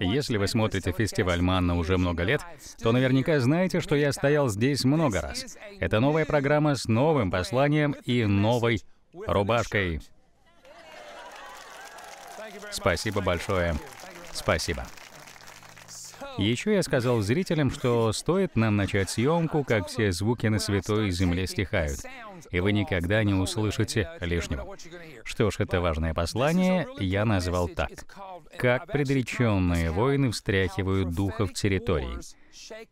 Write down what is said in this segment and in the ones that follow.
Если вы смотрите фестиваль Манна уже много лет, то наверняка знаете, что я стоял здесь много раз. Это новая программа с новым посланием и новой рубашкой. Спасибо большое. Спасибо. Еще я сказал зрителям, что стоит нам начать съемку, как все звуки на святой земле стихают, и вы никогда не услышите лишнего. Что ж, это важное послание я назвал так. Как предреченные войны встряхивают духов территории.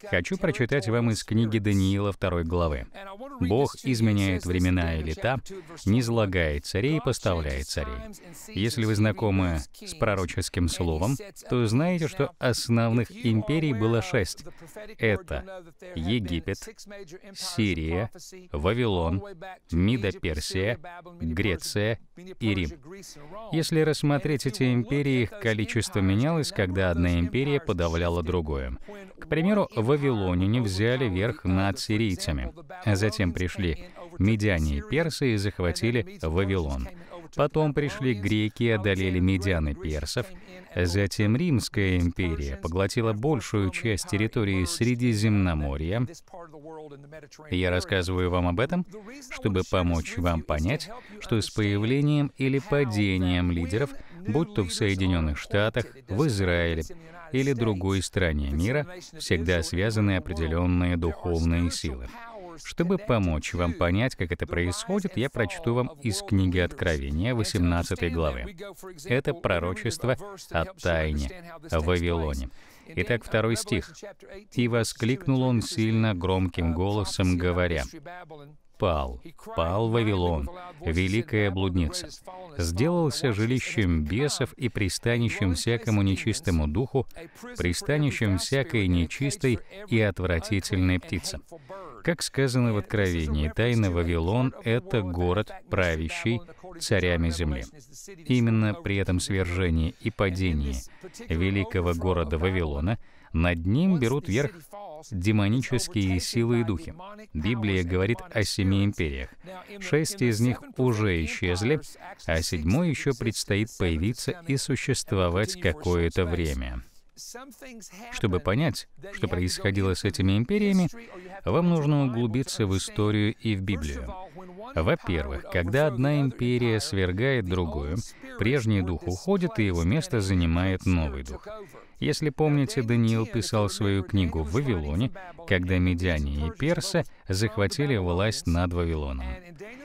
Хочу прочитать вам из книги Даниила 2 главы. «Бог изменяет времена и лета, низлагает царей и поставляет царей». Если вы знакомы с пророческим словом, то знаете, что основных империй было шесть. Это Египет, Сирия, Вавилон, Мидо-Персия, Греция и Рим. Если рассмотреть эти империи, их количество менялось, когда одна империя подавляла другую. К примеру, примеру, вавилоняне взяли верх над сирийцами. Затем пришли медяне и персы и захватили Вавилон. Потом пришли греки, одолели медиан и персов. Затем Римская империя поглотила большую часть территории Средиземноморья. Я рассказываю вам об этом, чтобы помочь вам понять, что с появлением или падением лидеров, будь то в Соединенных Штатах, в Израиле или другой стране мира, всегда связаны определенные духовные силы. Чтобы помочь вам понять, как это происходит, я прочту вам из книги Откровения 18 главы. Это пророчество о тайне в Вавилоне. Итак, второй стих. «И воскликнул он сильно громким голосом, говоря, пал, пал Вавилон, великая блудница. Сделался жилищем бесов и пристанищем всякому нечистому духу, пристанищем всякой нечистой и отвратительной птицы. Как сказано в Откровении, тайна Вавилон — это город правящий царями земли. Именно при этом свержении и падении великого города Вавилона над ним берут верх демонические силы и духи. Библия говорит о семи империях. Шесть из них уже исчезли, а седьмой еще предстоит появиться и существовать какое-то время. Чтобы понять, что происходило с этими империями, вам нужно углубиться в историю и в Библию. Во-первых, когда одна империя свергает другую, прежний дух уходит, и его место занимает новый дух. Если помните, Даниил писал свою книгу в Вавилоне, когда медиане и персы захватили власть над Вавилоном.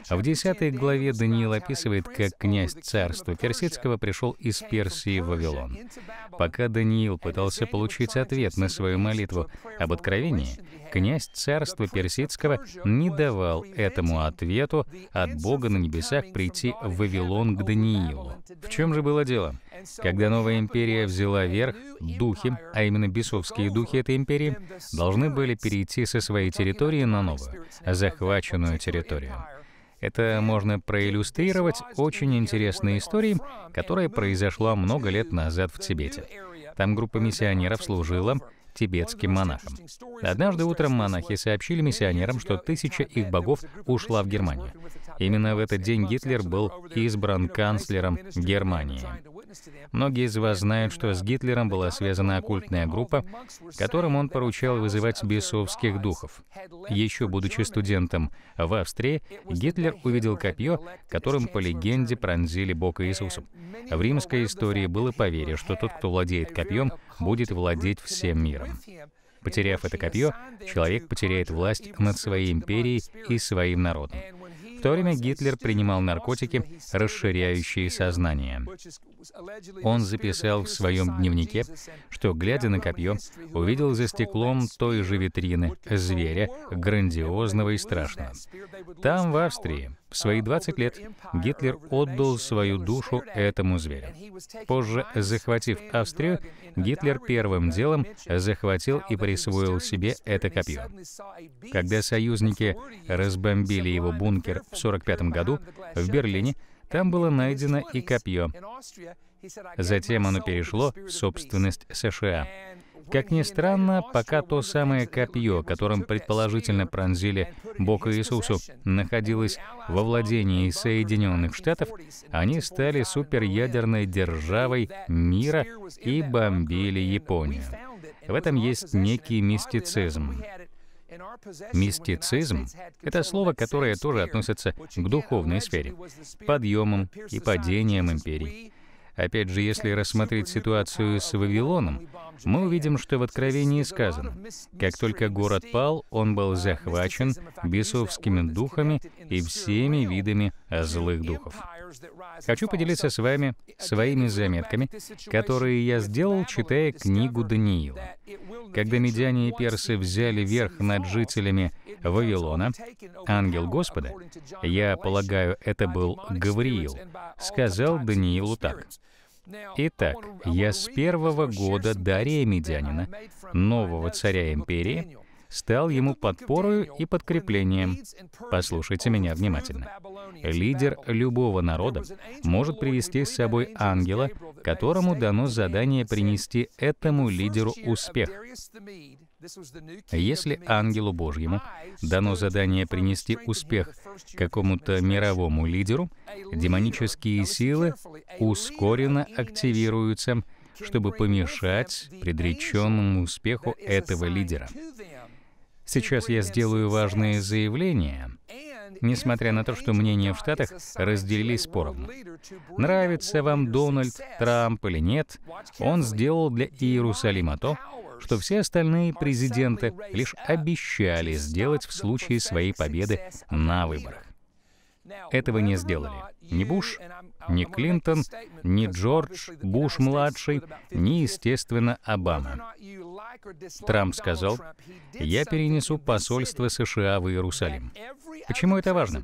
В 10 главе Даниил описывает, как князь царства персидского пришел из Персии в Вавилон. Пока Даниил пытался получить ответ на свою молитву об откровении, князь царства персидского не давал этому ответу от Бога на небесах прийти в Вавилон к Даниилу. В чем же было дело? Когда новая империя взяла верх, духи, а именно бесовские духи этой империи, должны были перейти со своей территории на новую, захваченную территорию. Это можно проиллюстрировать очень интересной историей, которая произошла много лет назад в Тибете. Там группа миссионеров служила тибетским монахам. Однажды утром монахи сообщили миссионерам, что тысяча их богов ушла в Германию. Именно в этот день Гитлер был избран канцлером Германии. Многие из вас знают, что с Гитлером была связана оккультная группа, которым он поручал вызывать бесовских духов. Еще будучи студентом в Австрии, Гитлер увидел копье, которым, по легенде, пронзили бок Иисусу. В римской истории было поверье, что тот, кто владеет копьем, будет владеть всем миром. Потеряв это копье, человек потеряет власть над своей империей и своим народом то время Гитлер принимал наркотики, расширяющие сознание. Он записал в своем дневнике, что, глядя на копье, увидел за стеклом той же витрины зверя, грандиозного и страшного. Там, в Австрии, в свои 20 лет Гитлер отдал свою душу этому зверю. Позже, захватив Австрию, Гитлер первым делом захватил и присвоил себе это копье. Когда союзники разбомбили его бункер в 1945 году в Берлине, там было найдено и копье. Затем оно перешло в собственность США. Как ни странно, пока то самое копье, которым предположительно пронзили Бога Иисусу, находилось во владении Соединенных Штатов, они стали суперядерной державой мира и бомбили Японию. В этом есть некий мистицизм. Мистицизм — это слово, которое тоже относится к духовной сфере, подъемам и падениям империй. Опять же, если рассмотреть ситуацию с Вавилоном, мы увидим, что в Откровении сказано, «Как только город пал, он был захвачен бесовскими духами и всеми видами злых духов». Хочу поделиться с вами своими заметками, которые я сделал, читая книгу Даниила. Когда медиане и персы взяли верх над жителями Вавилона, ангел Господа, я полагаю, это был Гавриил, сказал Даниилу так. «Итак, я с первого года Дария Медянина, нового царя империи, стал ему подпорою и подкреплением. Послушайте меня внимательно. Лидер любого народа может привести с собой ангела, которому дано задание принести этому лидеру успех. Если ангелу Божьему дано задание принести успех какому-то мировому лидеру, демонические силы ускоренно активируются, чтобы помешать предреченному успеху этого лидера. Сейчас я сделаю важные заявления, несмотря на то, что мнения в Штатах разделились поровну. Нравится вам Дональд Трамп или нет, он сделал для Иерусалима то, что все остальные президенты лишь обещали сделать в случае своей победы на выборах. Этого не сделали ни Буш, ни Клинтон, ни Джордж Буш-младший, ни, естественно, Обама. Трамп сказал, «Я перенесу посольство США в Иерусалим». Почему это важно?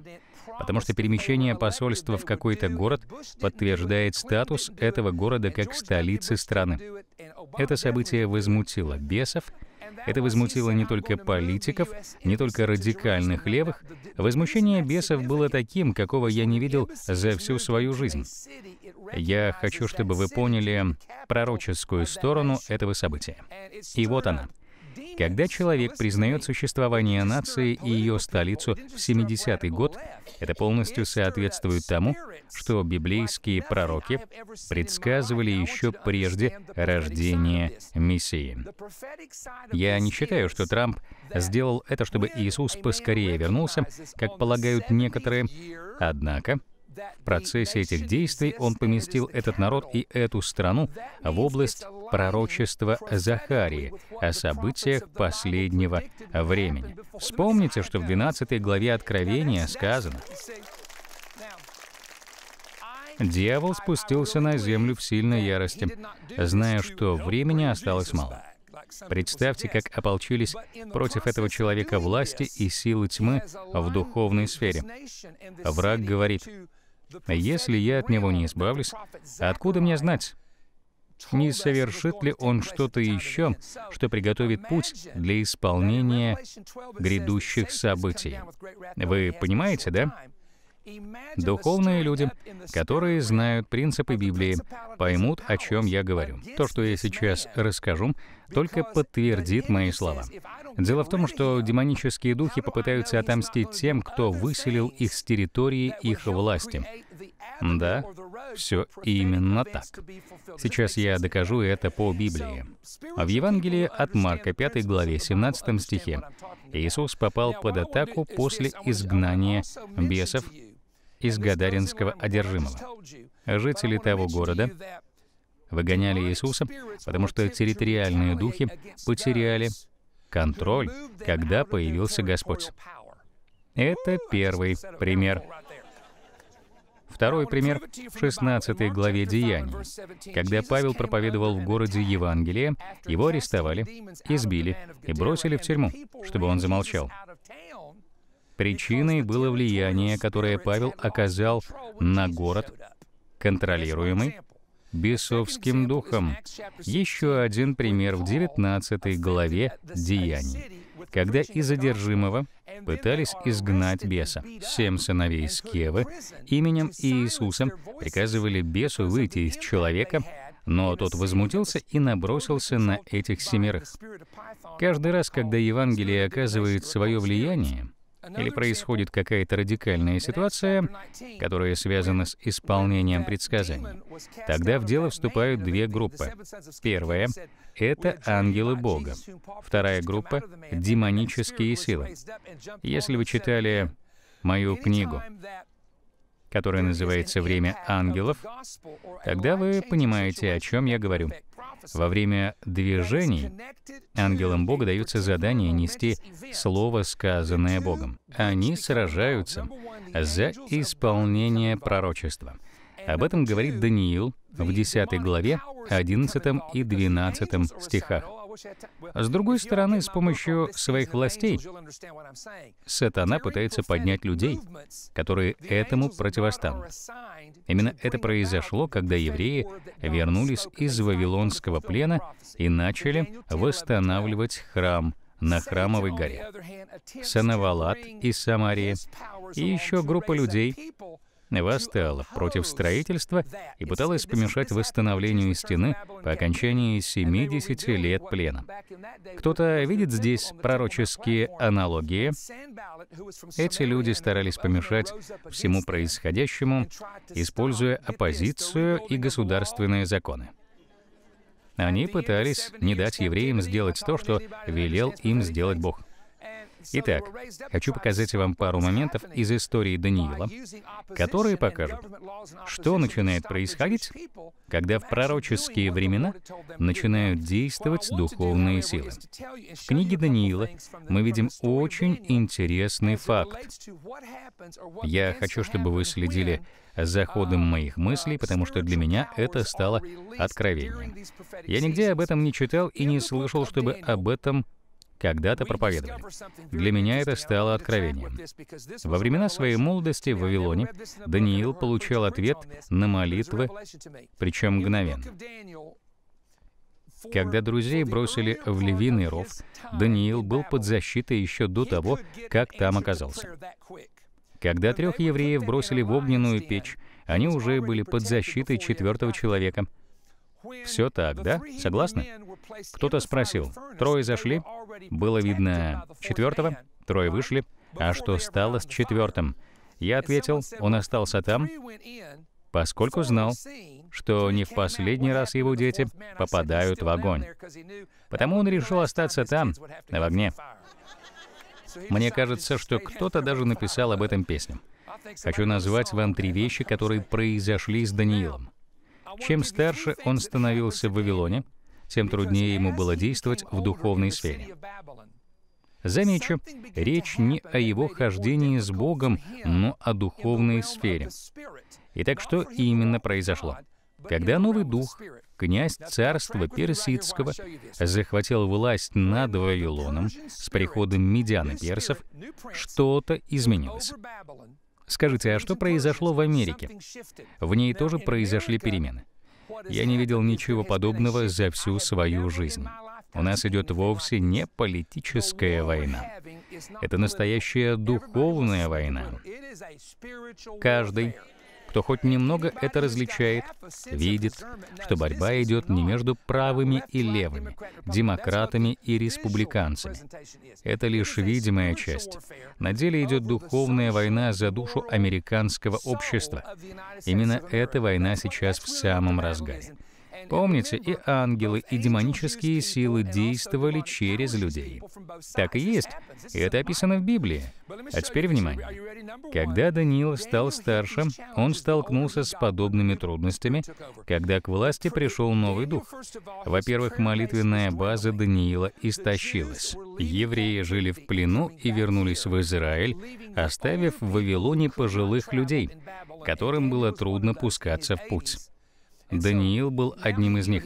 Потому что перемещение посольства в какой-то город подтверждает статус этого города как столицы страны. Это событие возмутило бесов, это возмутило не только политиков, не только радикальных левых. Возмущение бесов было таким, какого я не видел за всю свою жизнь. Я хочу, чтобы вы поняли пророческую сторону этого события. И вот она. Когда человек признает существование нации и ее столицу в 70-й год, это полностью соответствует тому, что библейские пророки предсказывали еще прежде рождения Мессии. Я не считаю, что Трамп сделал это, чтобы Иисус поскорее вернулся, как полагают некоторые, однако в процессе этих действий он поместил этот народ и эту страну в область пророчества Захарии о событиях последнего времени. Вспомните, что в 12 главе Откровения сказано, Дьявол спустился на землю в сильной ярости, зная, что времени осталось мало. Представьте, как ополчились против этого человека власти и силы тьмы в духовной сфере. Враг говорит, если я от него не избавлюсь, откуда мне знать, не совершит ли он что-то еще, что приготовит путь для исполнения грядущих событий? Вы понимаете, да? Духовные люди, которые знают принципы Библии, поймут, о чем я говорю. То, что я сейчас расскажу, только подтвердит мои слова. Дело в том, что демонические духи попытаются отомстить тем, кто выселил их с территории их власти. Да, все именно так. Сейчас я докажу это по Библии. В Евангелии от Марка 5 главе 17 стихе Иисус попал под атаку после изгнания бесов из Гадаринского одержимого. Жители того города выгоняли Иисуса, потому что территориальные духи потеряли контроль, когда появился Господь. Это первый пример. Второй пример в 16 главе Деяний. Когда Павел проповедовал в городе Евангелие, его арестовали, избили и бросили в тюрьму, чтобы он замолчал. Причиной было влияние, которое Павел оказал на город, контролируемый бесовским духом. Еще один пример в 19 главе Деяний, когда из задержимого пытались изгнать беса. Семь сыновей Скевы именем Иисуса приказывали бесу выйти из человека, но тот возмутился и набросился на этих семерых. Каждый раз, когда Евангелие оказывает свое влияние, или происходит какая-то радикальная ситуация, которая связана с исполнением предсказаний, тогда в дело вступают две группы. Первая — это ангелы Бога. Вторая группа — демонические силы. Если вы читали мою книгу которое называется «Время ангелов», тогда вы понимаете, о чем я говорю. Во время движений ангелам Бога даются задание нести слово, сказанное Богом. Они сражаются за исполнение пророчества. Об этом говорит Даниил в 10 главе, 11 и 12 стихах. С другой стороны, с помощью своих властей сатана пытается поднять людей, которые этому противостанут. Именно это произошло, когда евреи вернулись из Вавилонского плена и начали восстанавливать храм на Храмовой горе. Санавалат из Самарии и еще группа людей восстала против строительства и пыталась помешать восстановлению стены по окончании 70 лет плена. Кто-то видит здесь пророческие аналогии. Эти люди старались помешать всему происходящему, используя оппозицию и государственные законы. Они пытались не дать евреям сделать то, что велел им сделать Бог — Итак, хочу показать вам пару моментов из истории Даниила, которые покажут, что начинает происходить, когда в пророческие времена начинают действовать духовные силы. В книге Даниила мы видим очень интересный факт. Я хочу, чтобы вы следили за ходом моих мыслей, потому что для меня это стало откровением. Я нигде об этом не читал и не слышал, чтобы об этом когда-то проповедовали. Для меня это стало откровением. Во времена своей молодости в Вавилоне Даниил получал ответ на молитвы, причем мгновенно. Когда друзей бросили в львиный ров, Даниил был под защитой еще до того, как там оказался. Когда трех евреев бросили в огненную печь, они уже были под защитой четвертого человека — все так, да? Согласны? Кто-то спросил. Трое зашли, было видно четвертого, трое вышли. А что стало с четвертым? Я ответил, он остался там, поскольку знал, что не в последний раз его дети попадают в огонь. Потому он решил остаться там, в огне. Мне кажется, что кто-то даже написал об этом песню. Хочу назвать вам три вещи, которые произошли с Даниилом. Чем старше он становился в Вавилоне, тем труднее ему было действовать в духовной сфере. Замечу, речь не о его хождении с Богом, но о духовной сфере. Итак, что именно произошло? Когда новый дух, князь царства Персидского, захватил власть над Вавилоном с приходом медиан и персов, что-то изменилось. Скажите, а что произошло в Америке? В ней тоже произошли перемены. Я не видел ничего подобного за всю свою жизнь. У нас идет вовсе не политическая война. Это настоящая духовная война. Каждый кто хоть немного это различает, видит, что борьба идет не между правыми и левыми, демократами и республиканцами. Это лишь видимая часть. На деле идет духовная война за душу американского общества. Именно эта война сейчас в самом разгаре. Помните, и ангелы, и демонические силы действовали через людей. Так и есть. И это описано в Библии. А теперь внимание. Когда Даниил стал старшим, он столкнулся с подобными трудностями, когда к власти пришел новый дух. Во-первых, молитвенная база Даниила истощилась. Евреи жили в плену и вернулись в Израиль, оставив в Вавилоне пожилых людей, которым было трудно пускаться в путь. Даниил был одним из них.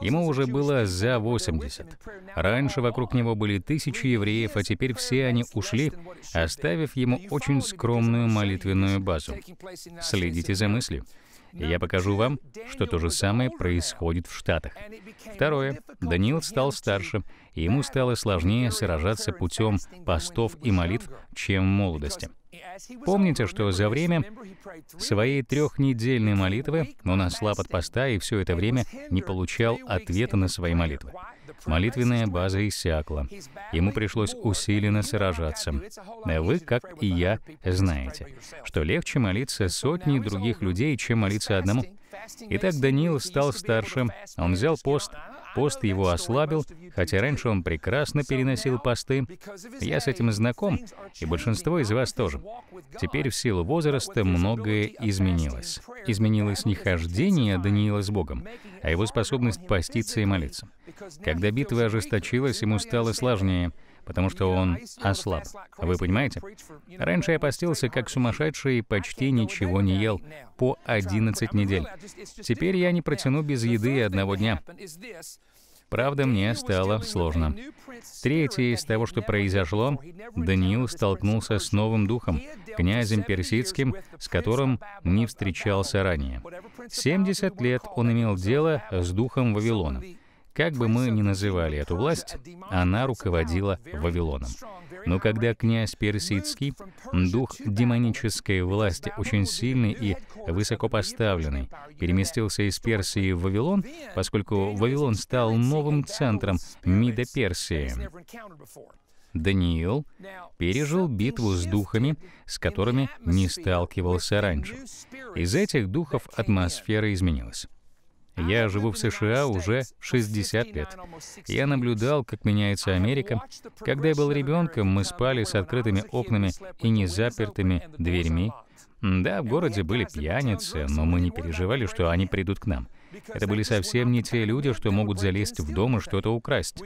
Ему уже было за 80. Раньше вокруг него были тысячи евреев, а теперь все они ушли, оставив ему очень скромную молитвенную базу. Следите за мыслью. И я покажу вам, что то же самое происходит в Штатах. Второе. Даниил стал старше, и ему стало сложнее сражаться путем постов и молитв, чем в молодости. Помните, что за время своей трехнедельной молитвы он ослаб от поста и все это время не получал ответа на свои молитвы. Молитвенная база иссякла. Ему пришлось усиленно сражаться. А вы, как и я, знаете, что легче молиться сотни других людей, чем молиться одному. Итак, Даниил стал старшим. он взял пост, Пост его ослабил, хотя раньше он прекрасно переносил посты. Я с этим знаком, и большинство из вас тоже. Теперь в силу возраста многое изменилось. Изменилось не хождение Даниила с Богом, а его способность поститься и молиться. Когда битва ожесточилась, ему стало сложнее — потому что он ослаб. Вы понимаете? Раньше я постился как сумасшедший и почти ничего не ел по 11 недель. Теперь я не протяну без еды одного дня. Правда, мне стало сложно. Третье из того, что произошло, Даниил столкнулся с новым духом, князем персидским, с которым не встречался ранее. 70 лет он имел дело с духом Вавилона. Как бы мы ни называли эту власть, она руководила Вавилоном. Но когда князь персидский, дух демонической власти, очень сильный и высокопоставленный, переместился из Персии в Вавилон, поскольку Вавилон стал новым центром МИДа Персии, Даниил пережил битву с духами, с которыми не сталкивался раньше. Из этих духов атмосфера изменилась. Я живу в США уже 60 лет. Я наблюдал, как меняется Америка. Когда я был ребенком, мы спали с открытыми окнами и незапертыми дверьми. Да, в городе были пьяницы, но мы не переживали, что они придут к нам. Это были совсем не те люди, что могут залезть в дом и что-то украсть.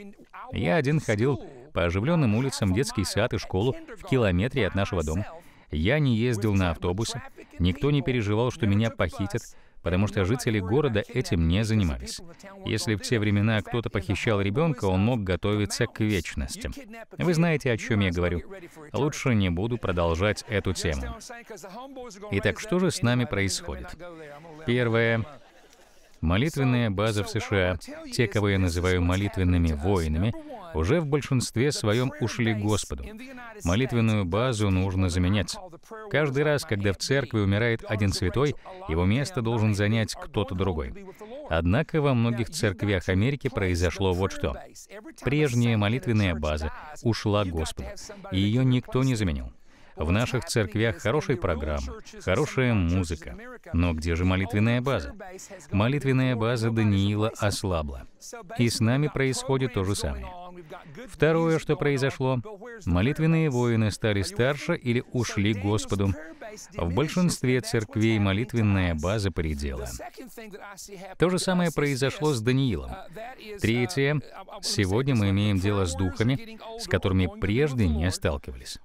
Я один ходил по оживленным улицам детский сад и школу в километре от нашего дома. Я не ездил на автобусе, никто не переживал, что меня похитят, потому что жители города этим не занимались. Если в те времена кто-то похищал ребенка, он мог готовиться к вечности. Вы знаете, о чем я говорю. Лучше не буду продолжать эту тему. Итак, что же с нами происходит? Первое. Молитвенная база в США, те, кого я называю молитвенными воинами, уже в большинстве своем ушли к Господу. Молитвенную базу нужно заменять. Каждый раз, когда в церкви умирает один святой, его место должен занять кто-то другой. Однако во многих церквях Америки произошло вот что. Прежняя молитвенная база ушла к Господу, и ее никто не заменил. В наших церквях хорошие программы, хорошая музыка. Но где же молитвенная база? Молитвенная база Даниила ослабла. И с нами происходит то же самое. Второе, что произошло, молитвенные воины стали старше или ушли к Господу. В большинстве церквей молитвенная база предела. То же самое произошло с Даниилом. Uh, uh, Третье, сегодня мы имеем дело с духами, с которыми прежде не сталкивались.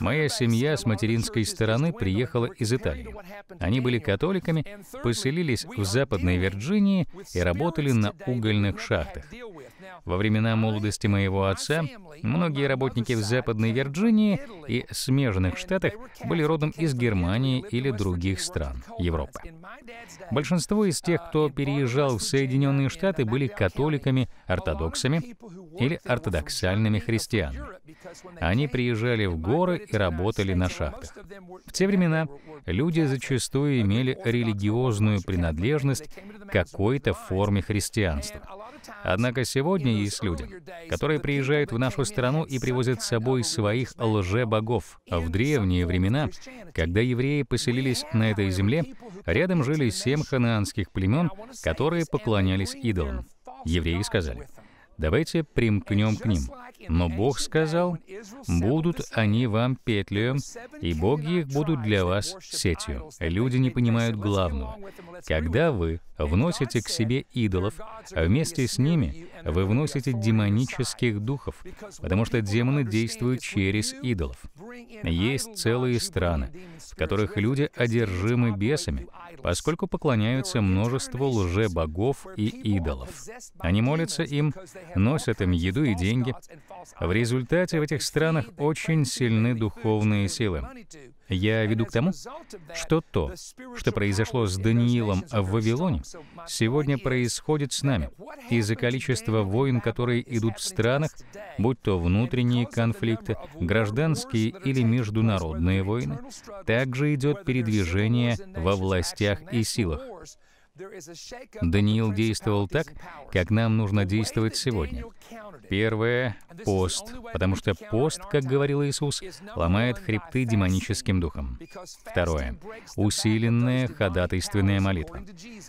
Моя семья с материнской стороны приехала из Италии. Они были католиками, поселились в Западной Вирджинии и работали на угольных шахтах. Во времена молодости моего отца, многие работники в Западной Вирджинии и смежных штатах были родом из Германии или других стран Европы. Большинство из тех, кто переезжал в Соединенные Штаты, были католиками, ортодоксами или ортодоксальными христианами. Они приезжали в горы и работали на шахтах. В те времена люди зачастую имели религиозную принадлежность к какой-то форме христианства. Однако сегодня есть люди, которые которые приезжают в нашу страну и привозят с собой своих лже-богов. А в древние времена, когда евреи поселились на этой земле, рядом жили семь ханаанских племен, которые поклонялись идолам. Евреи сказали, давайте примкнем к ним. Но Бог сказал, «Будут они вам петлею, и боги их будут для вас сетью». Люди не понимают главного. Когда вы вносите к себе идолов, а вместе с ними вы вносите демонических духов, потому что демоны действуют через идолов. Есть целые страны, в которых люди одержимы бесами, поскольку поклоняются множеству лже-богов и идолов. Они молятся им, носят им еду и деньги, в результате в этих странах очень сильны духовные силы. Я веду к тому, что то, что произошло с Даниилом в Вавилоне, сегодня происходит с нами из-за количества войн, которые идут в странах, будь то внутренние конфликты, гражданские или международные войны, также идет передвижение во властях и силах. Даниил действовал так, как нам нужно действовать сегодня. Первое — пост, потому что пост, как говорил Иисус, ломает хребты демоническим духом. Второе — усиленная ходатайственная молитва.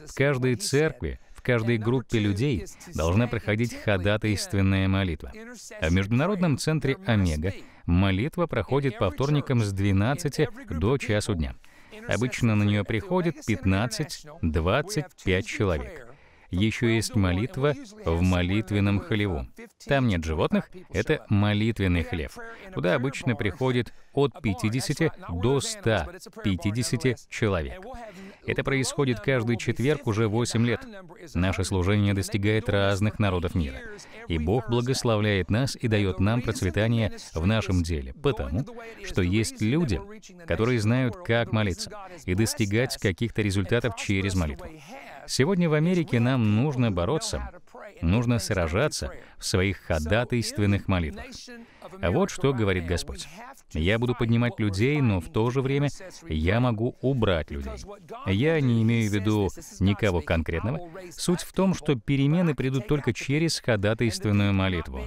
В каждой церкви в каждой группе людей должна проходить ходатайственная молитва. А в Международном центре «Омега» молитва проходит по вторникам с 12 до часу дня. Обычно на нее приходит 15-25 человек. Еще есть молитва в молитвенном хлеву. Там нет животных, это молитвенный хлев. Туда обычно приходит от 50 до 150 человек. Это происходит каждый четверг уже 8 лет. Наше служение достигает разных народов мира. И Бог благословляет нас и дает нам процветание в нашем деле, потому что есть люди, которые знают, как молиться и достигать каких-то результатов через молитву. Сегодня в Америке нам нужно бороться, нужно сражаться в своих ходатайственных молитвах. Вот что говорит Господь. Я буду поднимать людей, но в то же время я могу убрать людей. Я не имею в виду никого конкретного. Суть в том, что перемены придут только через ходатайственную молитву.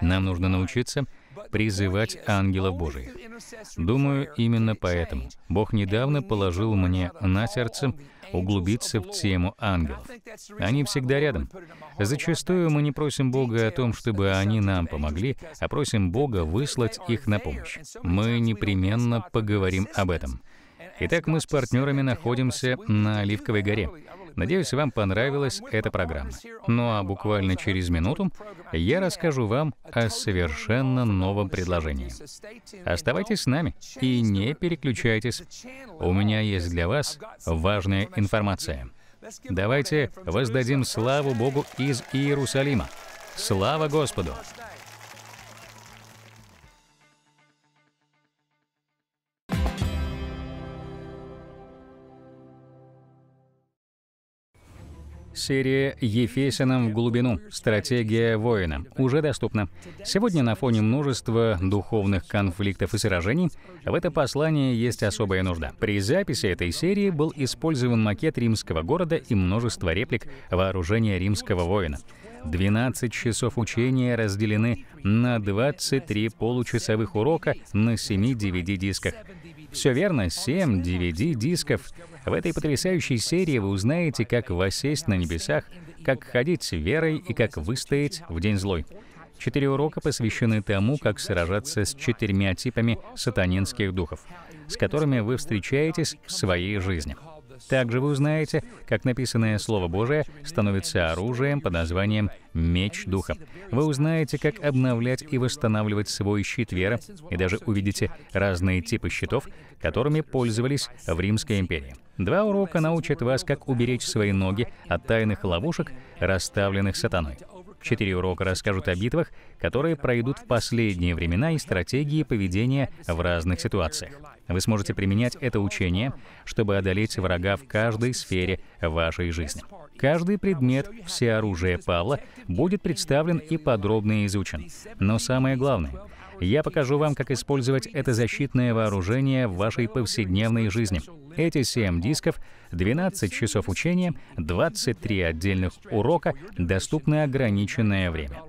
Нам нужно научиться призывать ангелов Божиих. Думаю, именно поэтому Бог недавно положил мне на сердце углубиться в тему ангелов. Они всегда рядом. Зачастую мы не просим Бога о том, чтобы они нам помогли, а просим Бога выслать их на помощь. Мы непременно поговорим об этом. Итак, мы с партнерами находимся на Оливковой горе. Надеюсь, вам понравилась эта программа. Ну а буквально через минуту я расскажу вам о совершенно новом предложении. Оставайтесь с нами и не переключайтесь. У меня есть для вас важная информация. Давайте воздадим славу Богу из Иерусалима. Слава Господу! Серия «Ефесиным в глубину. Стратегия воина» уже доступна. Сегодня на фоне множества духовных конфликтов и сражений в это послание есть особая нужда. При записи этой серии был использован макет римского города и множество реплик вооружения римского воина. 12 часов учения разделены на 23 получасовых урока на 7 DVD-дисках. Все верно, 7 DVD-дисков в этой потрясающей серии вы узнаете, как воссесть на небесах, как ходить с верой и как выстоять в день злой. Четыре урока посвящены тому, как сражаться с четырьмя типами сатанинских духов, с которыми вы встречаетесь в своей жизни. Также вы узнаете, как написанное Слово Божие становится оружием под названием «меч Духа». Вы узнаете, как обновлять и восстанавливать свой щит веры, и даже увидите разные типы щитов, которыми пользовались в Римской империи. Два урока научат вас, как уберечь свои ноги от тайных ловушек, расставленных сатаной. Четыре урока расскажут о битвах, которые пройдут в последние времена и стратегии поведения в разных ситуациях. Вы сможете применять это учение, чтобы одолеть врага в каждой сфере вашей жизни. Каждый предмет всеоружия Павла будет представлен и подробно изучен. Но самое главное — я покажу вам, как использовать это защитное вооружение в вашей повседневной жизни. Эти 7 дисков, 12 часов учения, 23 отдельных урока доступны ограниченное время.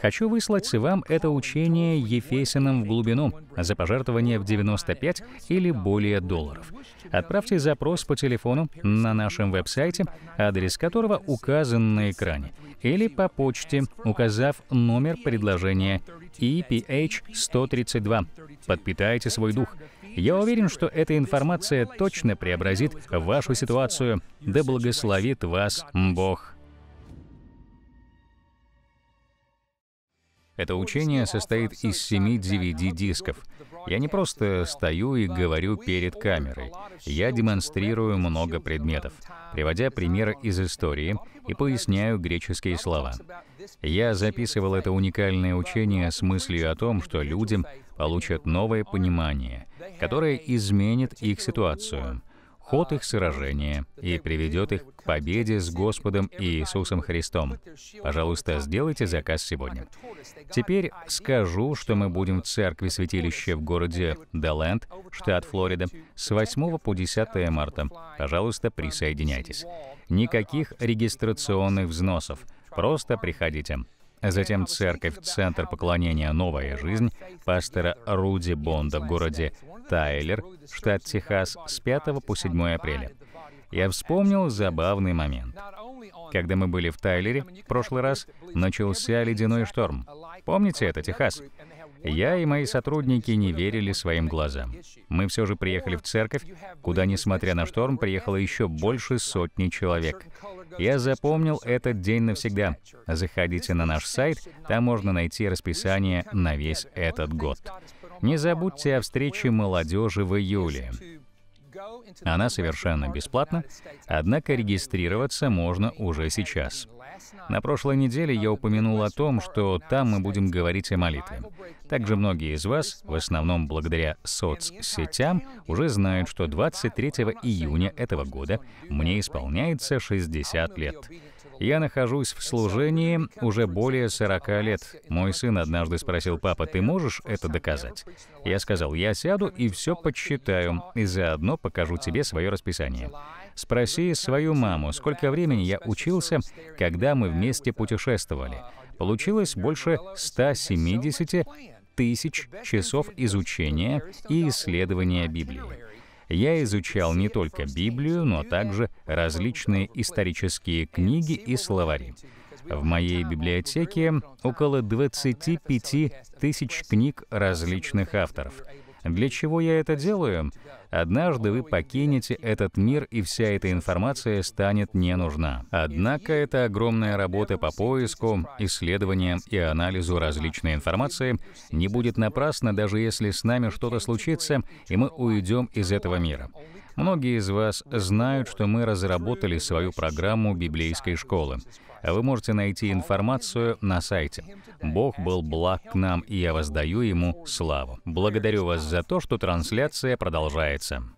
Хочу выслать вам это учение Ефесиным в глубину за пожертвование в 95 или более долларов. Отправьте запрос по телефону на нашем веб-сайте, адрес которого указан на экране, или по почте, указав номер предложения EPH 132. Подпитайте свой дух. Я уверен, что эта информация точно преобразит вашу ситуацию. Да благословит вас Бог. Это учение состоит из семи DVD-дисков — я не просто стою и говорю перед камерой. Я демонстрирую много предметов, приводя пример из истории и поясняю греческие слова. Я записывал это уникальное учение с мыслью о том, что людям получат новое понимание, которое изменит их ситуацию — ход их сражения и приведет их к победе с Господом Иисусом Христом. Пожалуйста, сделайте заказ сегодня. Теперь скажу, что мы будем в церкви святилища в городе Деленд, штат Флорида, с 8 по 10 марта. Пожалуйста, присоединяйтесь. Никаких регистрационных взносов. Просто приходите. Затем церковь «Центр поклонения «Новая жизнь» пастора Руди Бонда в городе Тайлер, штат Техас, с 5 по 7 апреля. Я вспомнил забавный момент. Когда мы были в Тайлере в прошлый раз, начался ледяной шторм. Помните это, Техас? Я и мои сотрудники не верили своим глазам. Мы все же приехали в церковь, куда, несмотря на шторм, приехало еще больше сотни человек. Я запомнил этот день навсегда. Заходите на наш сайт, там можно найти расписание на весь этот год. Не забудьте о встрече молодежи в июле. Она совершенно бесплатна, однако регистрироваться можно уже сейчас. На прошлой неделе я упомянул о том, что там мы будем говорить о молитве. Также многие из вас, в основном благодаря соцсетям, уже знают, что 23 июня этого года мне исполняется 60 лет. Я нахожусь в служении уже более 40 лет. Мой сын однажды спросил, папа, ты можешь это доказать? Я сказал, я сяду и все подсчитаю, и заодно покажу тебе свое расписание. Спроси свою маму, сколько времени я учился, когда мы вместе путешествовали. Получилось больше 170 тысяч часов изучения и исследования Библии я изучал не только Библию, но также различные исторические книги и словари. В моей библиотеке около 25 тысяч книг различных авторов — для чего я это делаю? Однажды вы покинете этот мир, и вся эта информация станет не нужна. Однако это огромная работа по поиску, исследованиям и анализу различной информации не будет напрасно, даже если с нами что-то случится, и мы уйдем из этого мира. Многие из вас знают, что мы разработали свою программу библейской школы. Вы можете найти информацию на сайте. Бог был благ к нам, и я воздаю Ему славу. Благодарю вас за то, что трансляция продолжается.